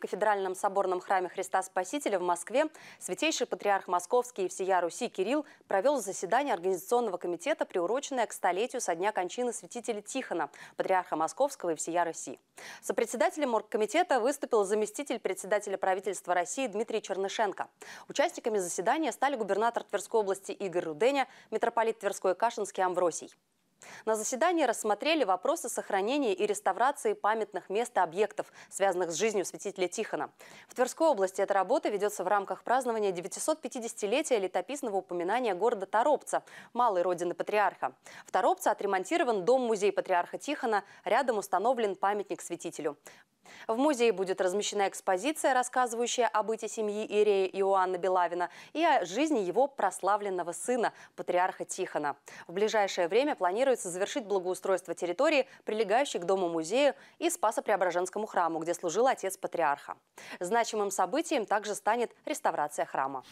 В Кафедральном соборном храме Христа Спасителя в Москве святейший патриарх Московский и всея Руси Кирилл провел заседание Организационного комитета, приуроченное к столетию со дня кончины святителя Тихона, патриарха Московского и всея Руси. Сопредседателем оргкомитета выступил заместитель председателя правительства России Дмитрий Чернышенко. Участниками заседания стали губернатор Тверской области Игорь Руденя, митрополит Тверской Кашинский Амвросий. На заседании рассмотрели вопросы сохранения и реставрации памятных мест и объектов, связанных с жизнью святителя Тихона. В Тверской области эта работа ведется в рамках празднования 950-летия летописного упоминания города Торопца, малой родины патриарха. В Торопце отремонтирован дом-музей патриарха Тихона, рядом установлен памятник святителю. В музее будет размещена экспозиция, рассказывающая о быте семьи Ирея Иоанна Белавина и о жизни его прославленного сына, патриарха Тихона. В ближайшее время планируется завершить благоустройство территории, прилегающей к дому музея и Спасо-Преображенскому храму, где служил отец патриарха. Значимым событием также станет реставрация храма.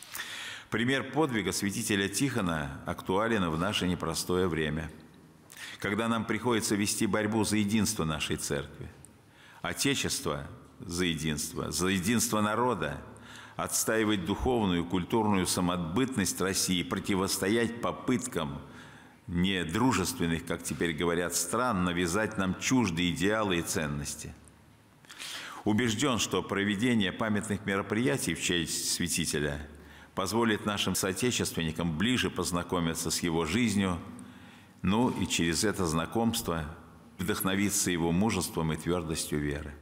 Пример подвига святителя Тихона актуален в наше непростое время, когда нам приходится вести борьбу за единство нашей Церкви. Отечество за единство, за единство народа, отстаивать духовную, и культурную самобытность России, противостоять попыткам не дружественных, как теперь говорят, стран навязать нам чуждые идеалы и ценности. Убежден, что проведение памятных мероприятий в честь святителя позволит нашим соотечественникам ближе познакомиться с его жизнью, ну и через это знакомство – вдохновиться его мужеством и твердостью веры.